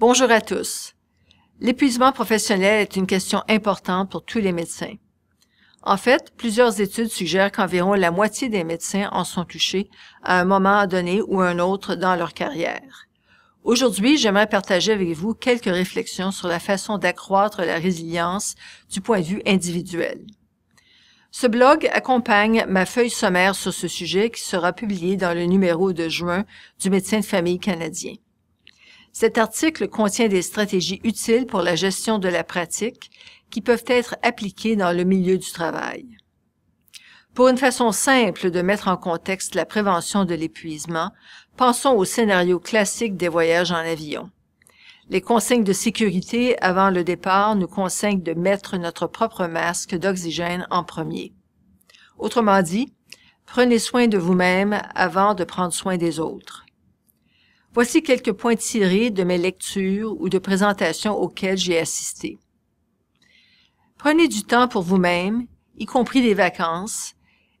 Bonjour à tous. L'épuisement professionnel est une question importante pour tous les médecins. En fait, plusieurs études suggèrent qu'environ la moitié des médecins en sont touchés à un moment donné ou un autre dans leur carrière. Aujourd'hui, j'aimerais partager avec vous quelques réflexions sur la façon d'accroître la résilience du point de vue individuel. Ce blog accompagne ma feuille sommaire sur ce sujet qui sera publiée dans le numéro de juin du Médecin de famille canadien. Cet article contient des stratégies utiles pour la gestion de la pratique qui peuvent être appliquées dans le milieu du travail. Pour une façon simple de mettre en contexte la prévention de l'épuisement, pensons au scénario classique des voyages en avion. Les consignes de sécurité avant le départ nous conseillent de mettre notre propre masque d'oxygène en premier. Autrement dit, prenez soin de vous-même avant de prendre soin des autres. Voici quelques points tirés de mes lectures ou de présentations auxquelles j'ai assisté. Prenez du temps pour vous-même, y compris les vacances,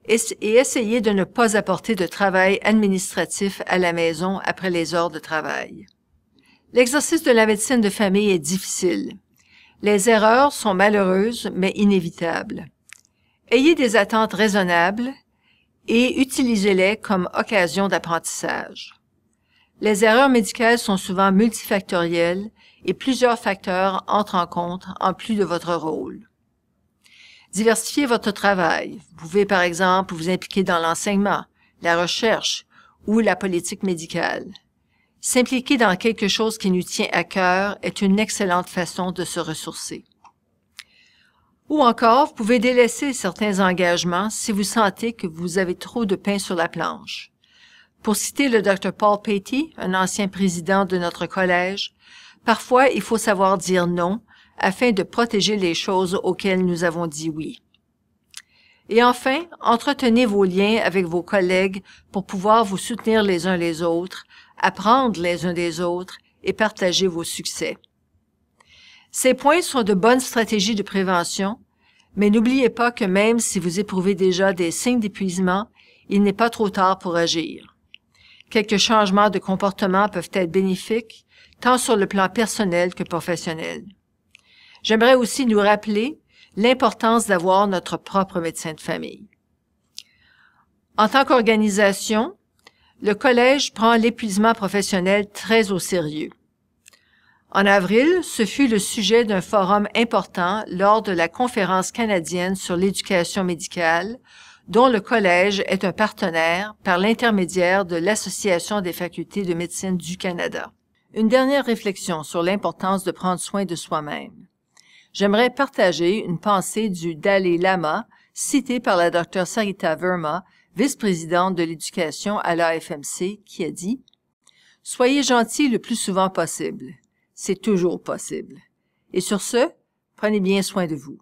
et essayez de ne pas apporter de travail administratif à la maison après les heures de travail. L'exercice de la médecine de famille est difficile. Les erreurs sont malheureuses mais inévitables. Ayez des attentes raisonnables et utilisez-les comme occasion d'apprentissage. Les erreurs médicales sont souvent multifactorielles et plusieurs facteurs entrent en compte en plus de votre rôle. Diversifiez votre travail. Vous pouvez par exemple vous impliquer dans l'enseignement, la recherche ou la politique médicale. S'impliquer dans quelque chose qui nous tient à cœur est une excellente façon de se ressourcer. Ou encore, vous pouvez délaisser certains engagements si vous sentez que vous avez trop de pain sur la planche. Pour citer le Dr Paul Patey, un ancien président de notre collège, parfois il faut savoir dire non afin de protéger les choses auxquelles nous avons dit oui. Et enfin, entretenez vos liens avec vos collègues pour pouvoir vous soutenir les uns les autres, apprendre les uns des autres et partager vos succès. Ces points sont de bonnes stratégies de prévention, mais n'oubliez pas que même si vous éprouvez déjà des signes d'épuisement, il n'est pas trop tard pour agir. Quelques changements de comportement peuvent être bénéfiques, tant sur le plan personnel que professionnel. J'aimerais aussi nous rappeler l'importance d'avoir notre propre médecin de famille. En tant qu'organisation, le collège prend l'épuisement professionnel très au sérieux. En avril, ce fut le sujet d'un forum important lors de la conférence canadienne sur l'éducation médicale, dont le Collège est un partenaire par l'intermédiaire de l'Association des facultés de médecine du Canada. Une dernière réflexion sur l'importance de prendre soin de soi-même. J'aimerais partager une pensée du Dalai Lama citée par la docteure Sarita Verma, vice-présidente de l'éducation à l'AFMC, qui a dit « Soyez gentil le plus souvent possible. C'est toujours possible. Et sur ce, prenez bien soin de vous.